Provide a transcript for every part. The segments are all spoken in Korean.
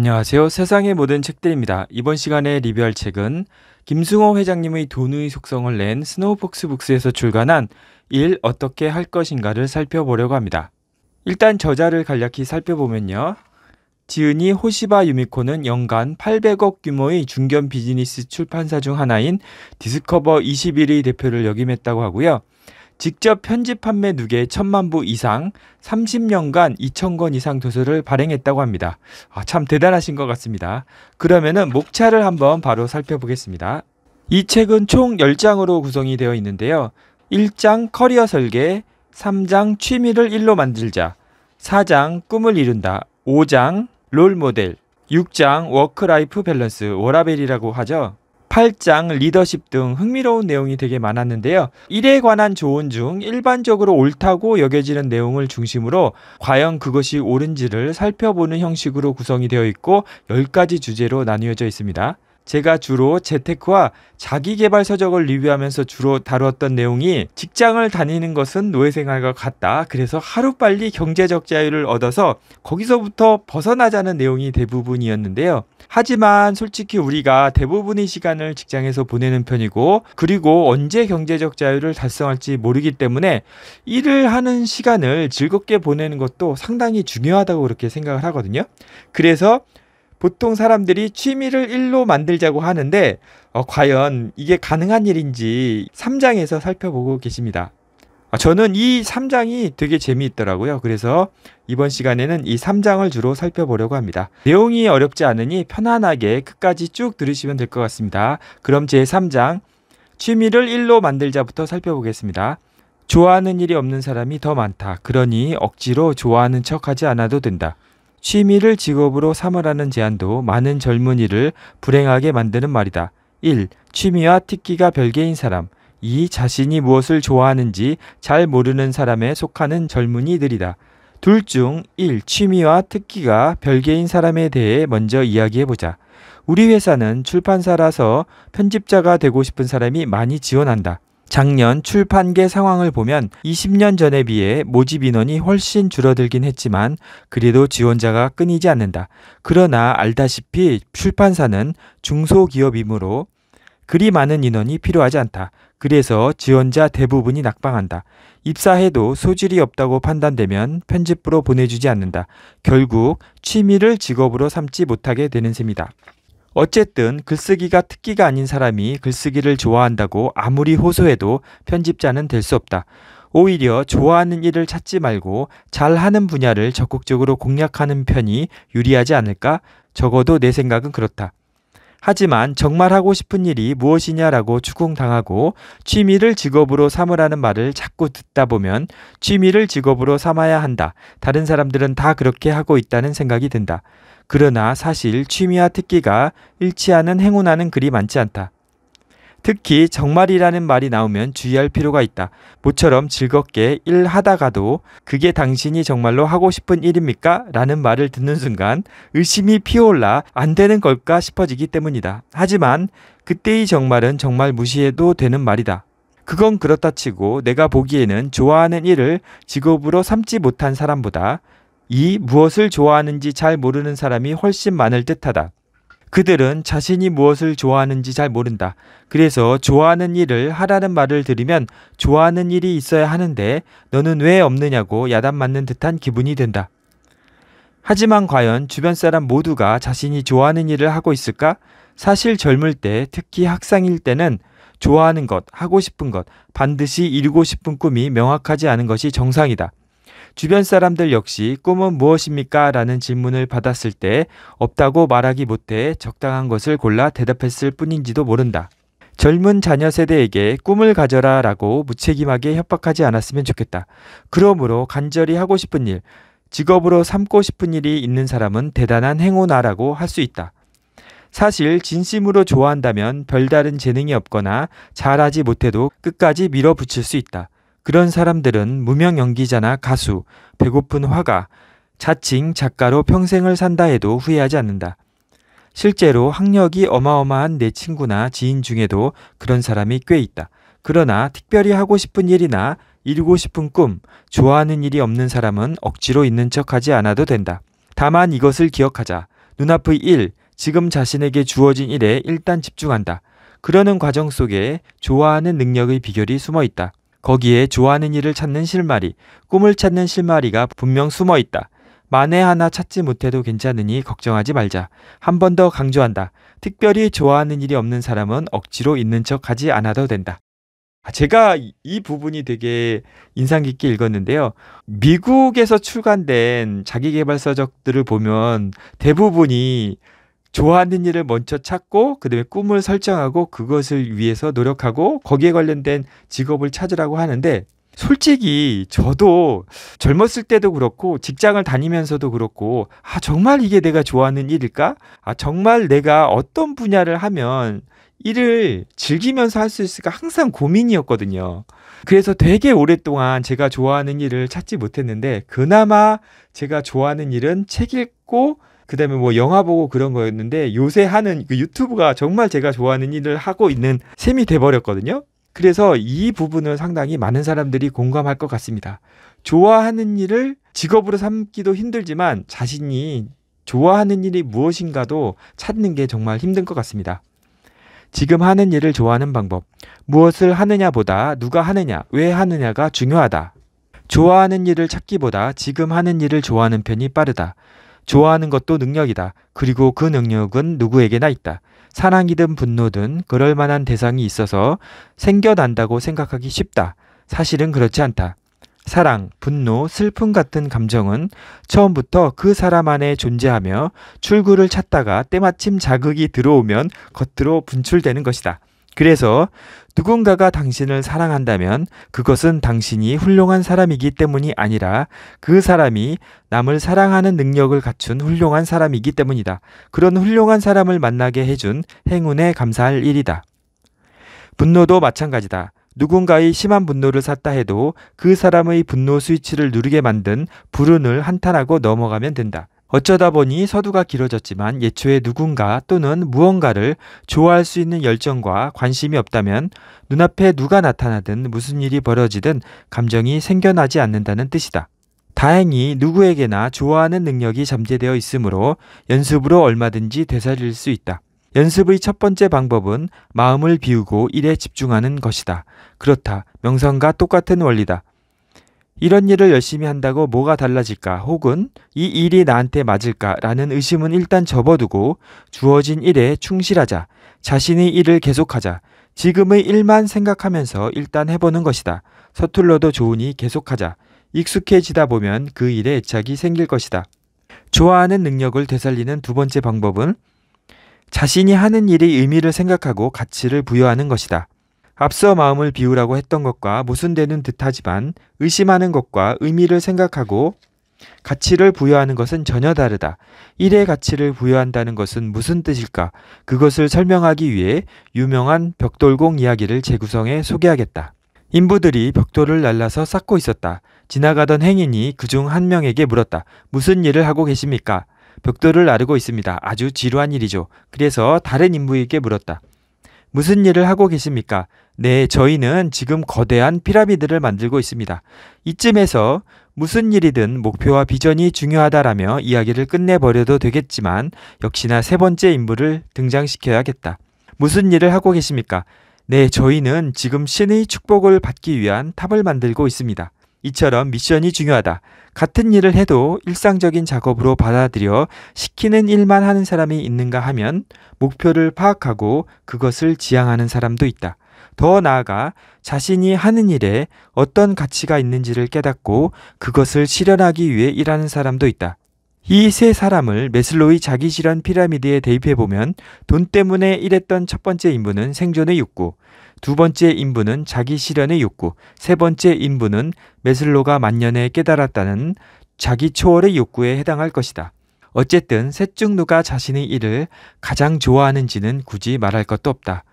안녕하세요. 세상의 모든 책들입니다. 이번 시간에 리뷰할 책은 김승호 회장님의 돈의 속성을 낸 스노우폭스 북스에서 출간한 일 어떻게 할 것인가를 살펴보려고 합니다. 일단 저자를 간략히 살펴보면요. 지은이 호시바 유미코는 연간 800억 규모의 중견 비즈니스 출판사 중 하나인 디스커버 21의 대표를 역임했다고 하고요. 직접 편집 판매 누계 천만 부 이상 30년간 2천 권 이상 도서를 발행했다고 합니다. 아, 참 대단하신 것 같습니다. 그러면은 목차를 한번 바로 살펴보겠습니다. 이 책은 총 10장으로 구성이 되어 있는데요. 1장 커리어 설계, 3장 취미를 일로 만들자, 4장 꿈을 이룬다, 5장 롤 모델, 6장 워크라이프 밸런스 워라벨이라고 하죠. 8장, 리더십 등 흥미로운 내용이 되게 많았는데요. 일에 관한 조언 중 일반적으로 옳다고 여겨지는 내용을 중심으로 과연 그것이 옳은지를 살펴보는 형식으로 구성이 되어 있고 10가지 주제로 나뉘어져 있습니다. 제가 주로 재테크와 자기개발 서적을 리뷰하면서 주로 다루었던 내용이 직장을 다니는 것은 노예생활과 같다. 그래서 하루빨리 경제적 자유를 얻어서 거기서부터 벗어나자는 내용이 대부분이었는데요. 하지만 솔직히 우리가 대부분의 시간을 직장에서 보내는 편이고 그리고 언제 경제적 자유를 달성할지 모르기 때문에 일을 하는 시간을 즐겁게 보내는 것도 상당히 중요하다고 그렇게 생각을 하거든요. 그래서 보통 사람들이 취미를 일로 만들자고 하는데 어, 과연 이게 가능한 일인지 3장에서 살펴보고 계십니다. 아, 저는 이 3장이 되게 재미있더라고요. 그래서 이번 시간에는 이 3장을 주로 살펴보려고 합니다. 내용이 어렵지 않으니 편안하게 끝까지 쭉 들으시면 될 것 같습니다. 그럼 제 3장 취미를 일로 만들자부터 살펴보겠습니다. 좋아하는 일이 없는 사람이 더 많다. 그러니 억지로 좋아하는 척 하지 않아도 된다. 취미를 직업으로 삼으라는 제안도 많은 젊은이를 불행하게 만드는 말이다. 1. 취미와 특기가 별개인 사람. 2. 자신이 무엇을 좋아하는지 잘 모르는 사람에 속하는 젊은이들이다. 둘 중 1. 취미와 특기가 별개인 사람에 대해 먼저 이야기해보자. 우리 회사는 출판사라서 편집자가 되고 싶은 사람이 많이 지원한다. 작년 출판계 상황을 보면 20년 전에 비해 모집 인원이 훨씬 줄어들긴 했지만 그래도 지원자가 끊이지 않는다. 그러나 알다시피 출판사는 중소기업이므로 그리 많은 인원이 필요하지 않다. 그래서 지원자 대부분이 낙방한다. 입사해도 소질이 없다고 판단되면 편집부로 보내주지 않는다. 결국 취미를 직업으로 삼지 못하게 되는 셈이다. 어쨌든 글쓰기가 특기가 아닌 사람이 글쓰기를 좋아한다고 아무리 호소해도 편집자는 될 수 없다. 오히려 좋아하는 일을 찾지 말고 잘하는 분야를 적극적으로 공략하는 편이 유리하지 않을까? 적어도 내 생각은 그렇다. 하지만 정말 하고 싶은 일이 무엇이냐라고 추궁당하고 취미를 직업으로 삼으라는 말을 자꾸 듣다 보면 취미를 직업으로 삼아야 한다. 다른 사람들은 다 그렇게 하고 있다는 생각이 든다. 그러나 사실 취미와 특기가 일치하는 행운하는 글이 많지 않다. 특히 정말이라는 말이 나오면 주의할 필요가 있다. 모처럼 즐겁게 일 하다가도 그게 당신이 정말로 하고 싶은 일입니까? 라는 말을 듣는 순간 의심이 피어올라 안 되는 걸까 싶어지기 때문이다. 하지만 그때의 정말은 정말 무시해도 되는 말이다. 그건 그렇다 치고 내가 보기에는 좋아하는 일을 직업으로 삼지 못한 사람보다 이 무엇을 좋아하는지 잘 모르는 사람이 훨씬 많을 듯하다. 그들은 자신이 무엇을 좋아하는지 잘 모른다. 그래서 좋아하는 일을 하라는 말을 들으면 좋아하는 일이 있어야 하는데 너는 왜 없느냐고 야단 맞는 듯한 기분이 든다. 하지만 과연 주변 사람 모두가 자신이 좋아하는 일을 하고 있을까? 사실 젊을 때, 특히 학생일 때는 좋아하는 것, 하고 싶은 것, 반드시 이루고 싶은 꿈이 명확하지 않은 것이 정상이다. 주변 사람들 역시 꿈은 무엇입니까? 라는 질문을 받았을 때 없다고 말하기 못해 적당한 것을 골라 대답했을 뿐인지도 모른다. 젊은 자녀 세대에게 꿈을 가져라 라고 무책임하게 협박하지 않았으면 좋겠다. 그러므로 간절히 하고 싶은 일, 직업으로 삼고 싶은 일이 있는 사람은 대단한 행운아라고 할 수 있다. 사실 진심으로 좋아한다면 별다른 재능이 없거나 잘하지 못해도 끝까지 밀어붙일 수 있다. 그런 사람들은 무명 연기자나 가수, 배고픈 화가, 자칭 작가로 평생을 산다 해도 후회하지 않는다. 실제로 학력이 어마어마한 내 친구나 지인 중에도 그런 사람이 꽤 있다. 그러나 특별히 하고 싶은 일이나 이루고 싶은 꿈, 좋아하는 일이 없는 사람은 억지로 있는 척 하지 않아도 된다. 다만 이것을 기억하자. 눈앞의 일, 지금 자신에게 주어진 일에 일단 집중한다. 그러는 과정 속에 좋아하는 능력의 비결이 숨어 있다. 거기에 좋아하는 일을 찾는 실마리, 꿈을 찾는 실마리가 분명 숨어 있다. 만에 하나 찾지 못해도 괜찮으니 걱정하지 말자. 한 번 더 강조한다. 특별히 좋아하는 일이 없는 사람은 억지로 있는 척 하지 않아도 된다. 아, 제가 이 부분이 되게 인상 깊게 읽었는데요. 미국에서 출간된 자기개발서적들을 보면 대부분이 좋아하는 일을 먼저 찾고 그다음에 꿈을 설정하고 그것을 위해서 노력하고 거기에 관련된 직업을 찾으라고 하는데 솔직히 저도 젊었을 때도 그렇고 직장을 다니면서도 그렇고 아 정말 이게 내가 좋아하는 일일까? 아 정말 내가 어떤 분야를 하면 일을 즐기면서 할 수 있을까 항상 고민이었거든요. 그래서 되게 오랫동안 제가 좋아하는 일을 찾지 못했는데 그나마 제가 좋아하는 일은 책 읽고 그다음에 뭐 영화 보고 그런 거였는데 요새 하는 그 유튜브가 정말 제가 좋아하는 일을 하고 있는 셈이 돼버렸거든요. 그래서 이 부분은 상당히 많은 사람들이 공감할 것 같습니다. 좋아하는 일을 직업으로 삼기도 힘들지만 자신이 좋아하는 일이 무엇인가도 찾는 게 정말 힘든 것 같습니다. 지금 하는 일을 좋아하는 방법, 무엇을 하느냐보다 누가 하느냐, 왜 하느냐가 중요하다. 좋아하는 일을 찾기보다 지금 하는 일을 좋아하는 편이 빠르다. 좋아하는 것도 능력이다. 그리고 그 능력은 누구에게나 있다. 사랑이든 분노든 그럴 만한 대상이 있어서 생겨난다고 생각하기 쉽다. 사실은 그렇지 않다. 사랑, 분노, 슬픔 같은 감정은 처음부터 그 사람 안에 존재하며 출구를 찾다가 때마침 자극이 들어오면 겉으로 분출되는 것이다. 그래서 누군가가 당신을 사랑한다면 그것은 당신이 훌륭한 사람이기 때문이 아니라 그 사람이 남을 사랑하는 능력을 갖춘 훌륭한 사람이기 때문이다. 그런 훌륭한 사람을 만나게 해준 행운에 감사할 일이다. 분노도 마찬가지다. 누군가의 심한 분노를 샀다 해도 그 사람의 분노 스위치를 누르게 만든 불운을 한탄하고 넘어가면 된다. 어쩌다 보니 서두가 길어졌지만 예초에 누군가 또는 무언가를 좋아할 수 있는 열정과 관심이 없다면 눈앞에 누가 나타나든 무슨 일이 벌어지든 감정이 생겨나지 않는다는 뜻이다. 다행히 누구에게나 좋아하는 능력이 잠재되어 있으므로 연습으로 얼마든지 되살릴 수 있다. 연습의 첫 번째 방법은 마음을 비우고 일에 집중하는 것이다. 그렇다. 명상과 똑같은 원리다. 이런 일을 열심히 한다고 뭐가 달라질까 혹은 이 일이 나한테 맞을까라는 의심은 일단 접어두고 주어진 일에 충실하자. 자신의 일을 계속하자. 지금의 일만 생각하면서 일단 해보는 것이다. 서툴러도 좋으니 계속하자. 익숙해지다 보면 그 일에 애착이 생길 것이다. 좋아하는 능력을 되살리는 두 번째 방법은 자신이 하는 일의 의미를 생각하고 가치를 부여하는 것이다. 앞서 마음을 비우라고 했던 것과 모순되는 듯하지만 의심하는 것과 의미를 생각하고 가치를 부여하는 것은 전혀 다르다. 일의 가치를 부여한다는 것은 무슨 뜻일까? 그것을 설명하기 위해 유명한 벽돌공 이야기를 재구성해 소개하겠다. 인부들이 벽돌을 날라서 쌓고 있었다. 지나가던 행인이 그 중 한 명에게 물었다. 무슨 일을 하고 계십니까? 벽돌을 나르고 있습니다. 아주 지루한 일이죠. 그래서 다른 인부에게 물었다. 무슨 일을 하고 계십니까? 네, 저희는 지금 거대한 피라미드를 만들고 있습니다. 이쯤에서 무슨 일이든 목표와 비전이 중요하다라며 이야기를 끝내버려도 되겠지만 역시나 세 번째 인물을 등장시켜야겠다. 무슨 일을 하고 계십니까? 네, 저희는 지금 신의 축복을 받기 위한 탑을 만들고 있습니다. 이처럼 미션이 중요하다. 같은 일을 해도 일상적인 작업으로 받아들여 시키는 일만 하는 사람이 있는가 하면 목표를 파악하고 그것을 지향하는 사람도 있다. 더 나아가 자신이 하는 일에 어떤 가치가 있는지를 깨닫고 그것을 실현하기 위해 일하는 사람도 있다. 이 세 사람을 메슬로의 자기실현 피라미드에 대입해 보면 돈 때문에 일했던 첫 번째 인부는 생존의 욕구, 두 번째 인부는 자기 실현의 욕구, 세 번째 인부는 메슬로가 만년에 깨달았다는 자기 초월의 욕구에 해당할 것이다. 어쨌든 셋 중 누가 자신의 일을 가장 좋아하는지는 굳이 말할 것도 없다.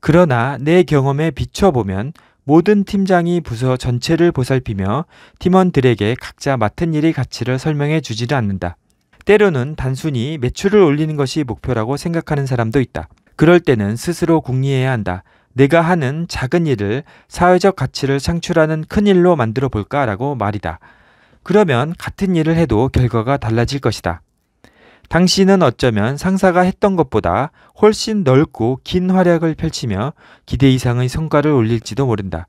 그러나 내 경험에 비춰보면 모든 팀장이 부서 전체를 보살피며 팀원들에게 각자 맡은 일의 가치를 설명해 주지를 않는다. 때로는 단순히 매출을 올리는 것이 목표라고 생각하는 사람도 있다. 그럴 때는 스스로 궁리해야 한다. 내가 하는 작은 일을 사회적 가치를 창출하는 큰 일로 만들어 볼까라고 말이다. 그러면 같은 일을 해도 결과가 달라질 것이다. 당신은 어쩌면 상사가 했던 것보다 훨씬 넓고 긴 활약을 펼치며 기대 이상의 성과를 올릴지도 모른다.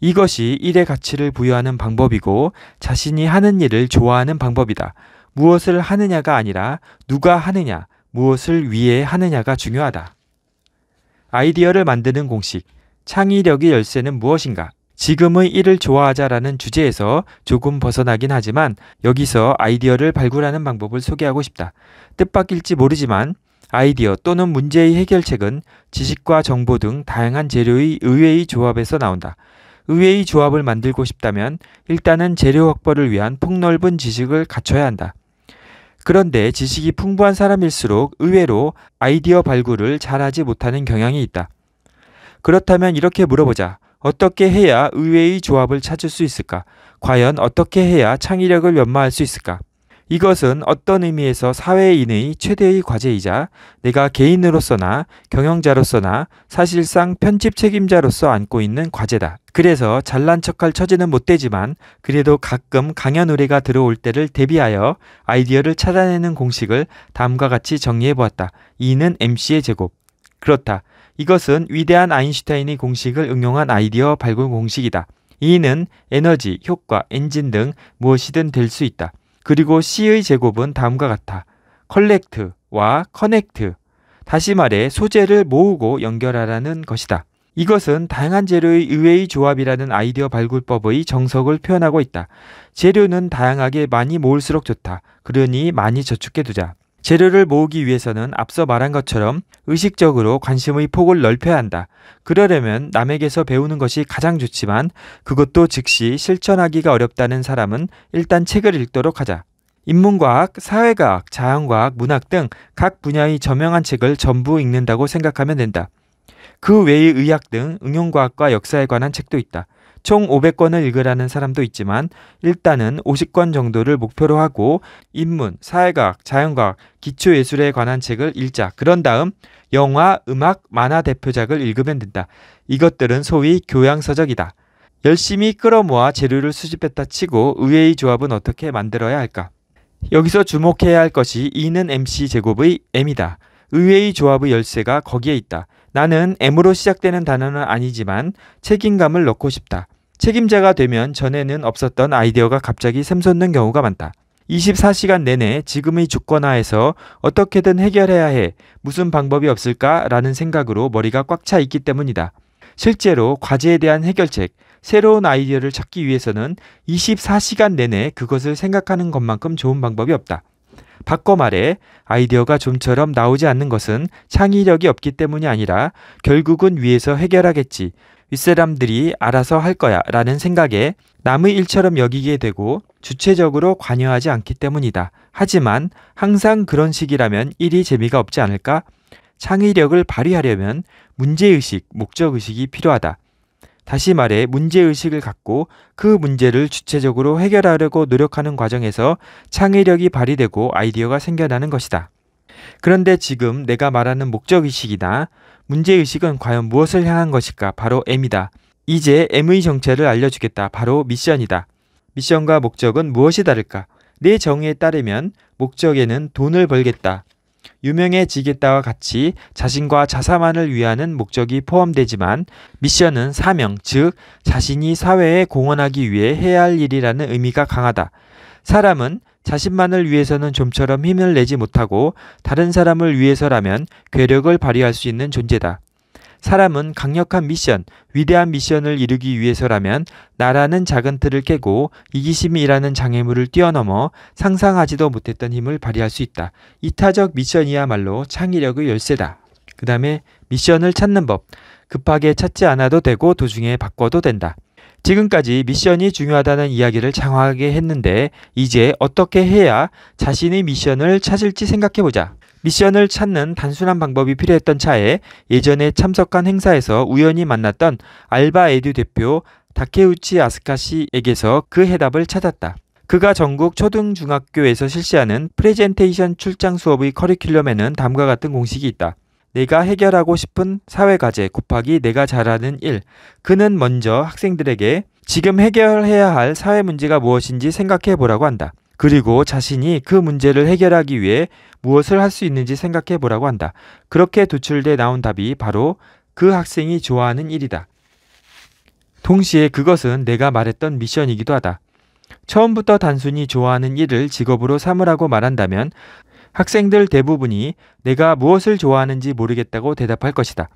이것이 일의 가치를 부여하는 방법이고 자신이 하는 일을 좋아하는 방법이다. 무엇을 하느냐가 아니라 누가 하느냐, 무엇을 위해 하느냐가 중요하다. 아이디어를 만드는 공식, 창의력의 열쇠는 무엇인가? 지금의 일을 좋아하자라는 주제에서 조금 벗어나긴 하지만 여기서 아이디어를 발굴하는 방법을 소개하고 싶다. 뜻밖일지 모르지만 아이디어 또는 문제의 해결책은 지식과 정보 등 다양한 재료의 의외의 조합에서 나온다. 의외의 조합을 만들고 싶다면 일단은 재료 확보를 위한 폭넓은 지식을 갖춰야 한다. 그런데 지식이 풍부한 사람일수록 의외로 아이디어 발굴을 잘하지 못하는 경향이 있다. 그렇다면 이렇게 물어보자. 어떻게 해야 의외의 조합을 찾을 수 있을까? 과연 어떻게 해야 창의력을 연마할 수 있을까? 이것은 어떤 의미에서 사회인의 최대의 과제이자 내가 개인으로서나 경영자로서나 사실상 편집 책임자로서 안고 있는 과제다. 그래서 잘난 척할 처지는 못 되지만 그래도 가끔 강연 의뢰가 들어올 때를 대비하여 아이디어를 찾아내는 공식을 다음과 같이 정리해 보았다. 이는 MC의 제곱. 그렇다. 이것은 위대한 아인슈타인의 공식을 응용한 아이디어 발굴 공식이다. 이는 에너지, 효과, 엔진 등 무엇이든 될 수 있다. 그리고 C의 제곱은 다음과 같아. 컬렉트와 커넥트. 다시 말해 소재를 모으고 연결하라는 것이다. 이것은 다양한 재료의 의외의 조합이라는 아이디어 발굴법의 정석을 표현하고 있다. 재료는 다양하게 많이 모을수록 좋다. 그러니 많이 저축해 두자. 재료를 모으기 위해서는 앞서 말한 것처럼 의식적으로 관심의 폭을 넓혀야 한다. 그러려면 남에게서 배우는 것이 가장 좋지만 그것도 즉시 실천하기가 어렵다는 사람은 일단 책을 읽도록 하자. 인문과학, 사회과학, 자연과학, 문학 등 각 분야의 저명한 책을 전부 읽는다고 생각하면 된다. 그 외의 의학 등 응용과학과 역사에 관한 책도 있다. 총 500권을 읽으라는 사람도 있지만 일단은 50권 정도를 목표로 하고 인문, 사회과학, 자연과학, 기초예술에 관한 책을 읽자. 그런 다음 영화, 음악, 만화 대표작을 읽으면 된다. 이것들은 소위 교양서적이다. 열심히 끌어모아 재료를 수집했다 치고 의외의 조합은 어떻게 만들어야 할까? 여기서 주목해야 할 것이 E는 MC 제곱의 M이다. 의외의 조합의 열쇠가 거기에 있다. 나는 M으로 시작되는 단어는 아니지만 책임감을 넣고 싶다. 책임자가 되면 전에는 없었던 아이디어가 갑자기 샘솟는 경우가 많다. 24시간 내내 지금의 주권화에서 어떻게든 해결해야 해. 무슨 방법이 없을까라는 생각으로 머리가 꽉 차 있기 때문이다. 실제로 과제에 대한 해결책, 새로운 아이디어를 찾기 위해서는 24시간 내내 그것을 생각하는 것만큼 좋은 방법이 없다. 바꿔 말해 아이디어가 좀처럼 나오지 않는 것은 창의력이 없기 때문이 아니라 결국은 위에서 해결하겠지 윗사람들이 알아서 할 거야 라는 생각에 남의 일처럼 여기게 되고 주체적으로 관여하지 않기 때문이다. 하지만 항상 그런 식이라면 일이 재미가 없지 않을까? 창의력을 발휘하려면 문제의식, 목적의식이 필요하다. 다시 말해 문제의식을 갖고 그 문제를 주체적으로 해결하려고 노력하는 과정에서 창의력이 발휘되고 아이디어가 생겨나는 것이다. 그런데 지금 내가 말하는 목적의식이나 문제의식은 과연 무엇을 향한 것일까? 바로 M이다. 이제 M의 정체를 알려주겠다. 바로 미션이다. 미션과 목적은 무엇이 다를까? 내 정의에 따르면 목적에는 돈을 벌겠다. 유명해지겠다와 같이 자신과 자사만을 위하는 목적이 포함되지만 미션은 사명, 즉 자신이 사회에 공헌하기 위해 해야 할 일이라는 의미가 강하다. 사람은 자신만을 위해서는 좀처럼 힘을 내지 못하고 다른 사람을 위해서라면 괴력을 발휘할 수 있는 존재다. 사람은 강력한 미션, 위대한 미션을 이루기 위해서라면 나라는 작은 틀을 깨고 이기심이라는 장애물을 뛰어넘어 상상하지도 못했던 힘을 발휘할 수 있다. 이타적 미션이야말로 창의력의 열쇠다. 그 다음에 미션을 찾는 법. 급하게 찾지 않아도 되고 도중에 바꿔도 된다. 지금까지 미션이 중요하다는 이야기를 장황하게 했는데 이제 어떻게 해야 자신의 미션을 찾을지 생각해보자. 미션을 찾는 단순한 방법이 필요했던 차에 예전에 참석한 행사에서 우연히 만났던 알바 에듀 대표 다케우치 아스카 씨에게서 그 해답을 찾았다. 그가 전국 초등중학교에서 실시하는 프레젠테이션 출장 수업의 커리큘럼에는 다음과 같은 공식이 있다. 내가 해결하고 싶은 사회과제 곱하기 내가 잘하는 일. 그는 먼저 학생들에게 지금 해결해야 할 사회 문제가 무엇인지 생각해 보라고 한다. 그리고 자신이 그 문제를 해결하기 위해 무엇을 할 수 있는지 생각해 보라고 한다. 그렇게 도출돼 나온 답이 바로 그 학생이 좋아하는 일이다. 동시에 그것은 내가 말했던 미션이기도 하다. 처음부터 단순히 좋아하는 일을 직업으로 삼으라고 말한다면 학생들 대부분이 내가 무엇을 좋아하는지 모르겠다고 대답할 것이다.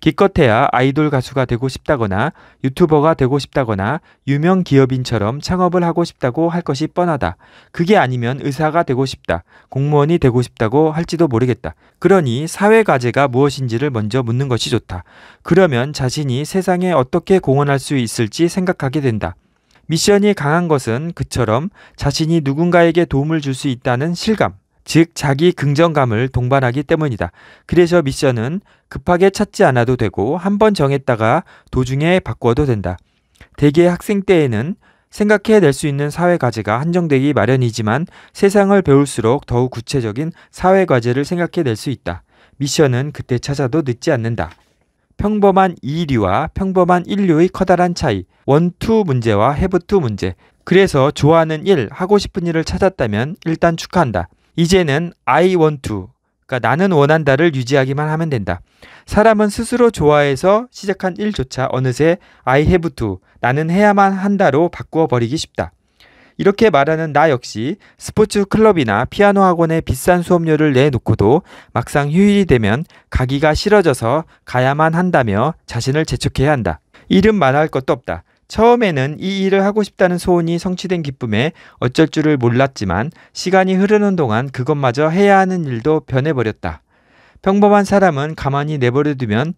기껏해야 아이돌 가수가 되고 싶다거나 유튜버가 되고 싶다거나 유명 기업인처럼 창업을 하고 싶다고 할 것이 뻔하다. 그게 아니면 의사가 되고 싶다. 공무원이 되고 싶다고 할지도 모르겠다. 그러니 사회 과제가 무엇인지를 먼저 묻는 것이 좋다. 그러면 자신이 세상에 어떻게 공헌할 수 있을지 생각하게 된다. 미션이 강한 것은 그처럼 자신이 누군가에게 도움을 줄 수 있다는 실감, 즉 자기 긍정감을 동반하기 때문이다. 그래서 미션은 급하게 찾지 않아도 되고 한 번 정했다가 도중에 바꿔도 된다. 대개 학생 때에는 생각해낼 수 있는 사회과제가 한정되기 마련이지만 세상을 배울수록 더욱 구체적인 사회과제를 생각해낼 수 있다. 미션은 그때 찾아도 늦지 않는다. 평범한 2류와 평범한 1류의 커다란 차이, 원투 문제와 해브투 문제. 그래서 좋아하는 일, 하고 싶은 일을 찾았다면 일단 축하한다. 이제는 I want to 그러니까 나는 원한다를 유지하기만 하면 된다. 사람은 스스로 좋아해서 시작한 일조차 어느새 I have to 나는 해야만 한다로 바꾸어 버리기 쉽다. 이렇게 말하는 나 역시 스포츠 클럽이나 피아노 학원에 비싼 수업료를 내놓고도 막상 휴일이 되면 가기가 싫어져서 가야만 한다며 자신을 재촉해야 한다. 이름만 할 것도 없다. 처음에는 이 일을 하고 싶다는 소원이 성취된 기쁨에 어쩔 줄을 몰랐지만 시간이 흐르는 동안 그것마저 해야 하는 일도 변해버렸다. 평범한 사람은 가만히 내버려두면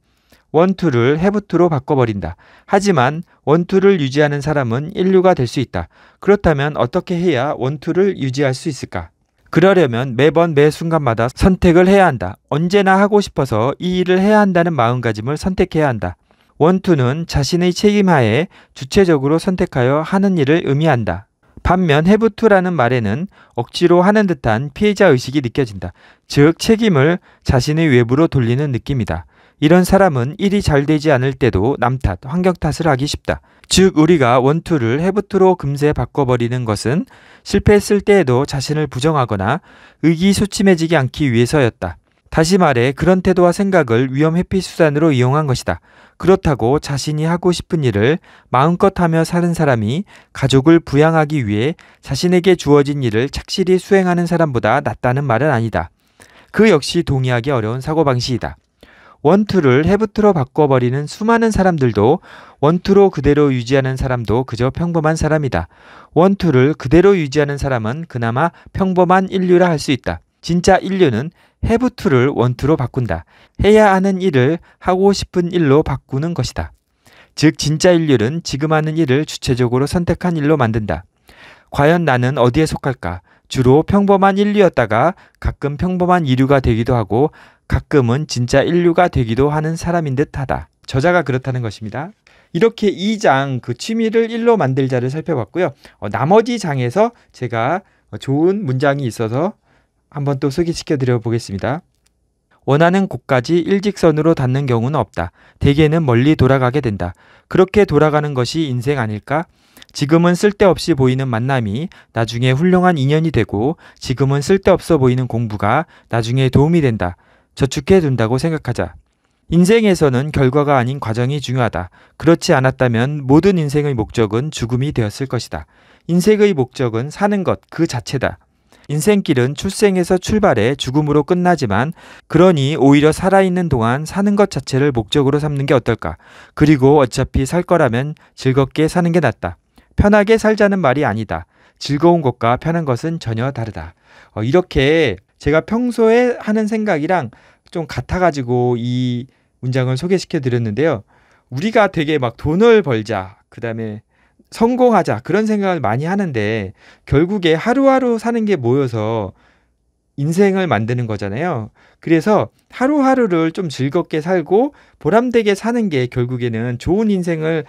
원투를 해부투로 바꿔버린다. 하지만 원투를 유지하는 사람은 인류가 될 수 있다. 그렇다면 어떻게 해야 원투를 유지할 수 있을까? 그러려면 매번 매 순간마다 선택을 해야 한다. 언제나 하고 싶어서 이 일을 해야 한다는 마음가짐을 선택해야 한다. 원투는 자신의 책임하에 주체적으로 선택하여 하는 일을 의미한다. 반면 해부투라는 말에는 억지로 하는 듯한 피해자 의식이 느껴진다. 즉 책임을 자신의 외부로 돌리는 느낌이다. 이런 사람은 일이 잘 되지 않을 때도 남 탓, 환경 탓을 하기 쉽다. 즉 우리가 원투를 해부투로 금세 바꿔버리는 것은 실패했을 때에도 자신을 부정하거나 의기소침해지지 않기 위해서였다. 다시 말해 그런 태도와 생각을 위험 회피 수단으로 이용한 것이다. 그렇다고 자신이 하고 싶은 일을 마음껏 하며 사는 사람이 가족을 부양하기 위해 자신에게 주어진 일을 착실히 수행하는 사람보다 낫다는 말은 아니다. 그 역시 동의하기 어려운 사고방식이다. 원투를 해부트로 바꿔버리는 수많은 사람들도 원투로 그대로 유지하는 사람도 그저 평범한 사람이다. 원투를 그대로 유지하는 사람은 그나마 평범한 인류라 할 수 있다. 진짜 인류는 have to를 want로 바꾼다. 해야 하는 일을 하고 싶은 일로 바꾸는 것이다. 즉 진짜 인률은 지금 하는 일을 주체적으로 선택한 일로 만든다. 과연 나는 어디에 속할까? 주로 평범한 인류였다가 가끔 평범한 이류가 되기도 하고 가끔은 진짜 인류가 되기도 하는 사람인 듯하다. 저자가 그렇다는 것입니다. 이렇게 2장 그 취미를 일로 만들자를 살펴봤고요. 어, 나머지 장에서 제가 좋은 문장이 있어서 한번 또 소개시켜 드려 보겠습니다. 원하는 곳까지 일직선으로 닿는 경우는 없다. 대개는 멀리 돌아가게 된다. 그렇게 돌아가는 것이 인생 아닐까? 지금은 쓸데없이 보이는 만남이 나중에 훌륭한 인연이 되고 지금은 쓸데없어 보이는 공부가 나중에 도움이 된다. 저축해 둔다고 생각하자. 인생에서는 결과가 아닌 과정이 중요하다. 그렇지 않았다면 모든 인생의 목적은 죽음이 되었을 것이다. 인생의 목적은 사는 것 그 자체다. 인생길은 출생에서 출발해 죽음으로 끝나지만 그러니 오히려 살아있는 동안 사는 것 자체를 목적으로 삼는 게 어떨까? 그리고 어차피 살 거라면 즐겁게 사는 게 낫다. 편하게 살자는 말이 아니다. 즐거운 것과 편한 것은 전혀 다르다. 어, 이렇게 제가 평소에 하는 생각이랑 좀 같아가지고 이 문장을 소개시켜 드렸는데요. 우리가 되게 막 돈을 벌자, 그 다음에 성공하자 그런 생각을 많이 하는데 결국에 하루하루 사는 게 모여서 인생을 만드는 거잖아요. 그래서 하루하루를 좀 즐겁게 살고 보람되게 사는 게 결국에는 좋은 인생을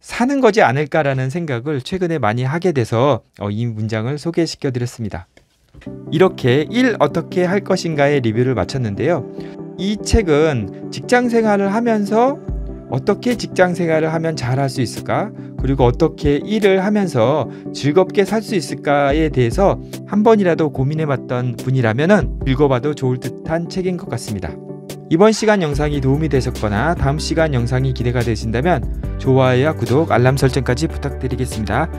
사는 거지 않을까라는 생각을 최근에 많이 하게 돼서 어, 이 문장을 소개시켜 드렸습니다. 이렇게 일 어떻게 할 것인가의 리뷰를 마쳤는데요. 이 책은 직장 생활을 하면서 어떻게 직장 생활을 하면 잘 할 수 있을까? 그리고 어떻게 일을 하면서 즐겁게 살 수 있을까에 대해서 한 번이라도 고민해봤던 분이라면 읽어봐도 좋을 듯한 책인 것 같습니다. 이번 시간 영상이 도움이 되셨거나 다음 시간 영상이 기대가 되신다면 좋아요와 구독, 알람 설정까지 부탁드리겠습니다.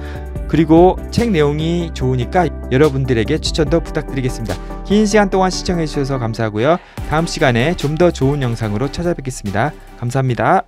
그리고 책 내용이 좋으니까 여러분들에게 추천도 부탁드리겠습니다. 긴 시간 동안 시청해주셔서 감사하고요. 다음 시간에 좀 더 좋은 영상으로 찾아뵙겠습니다. 감사합니다.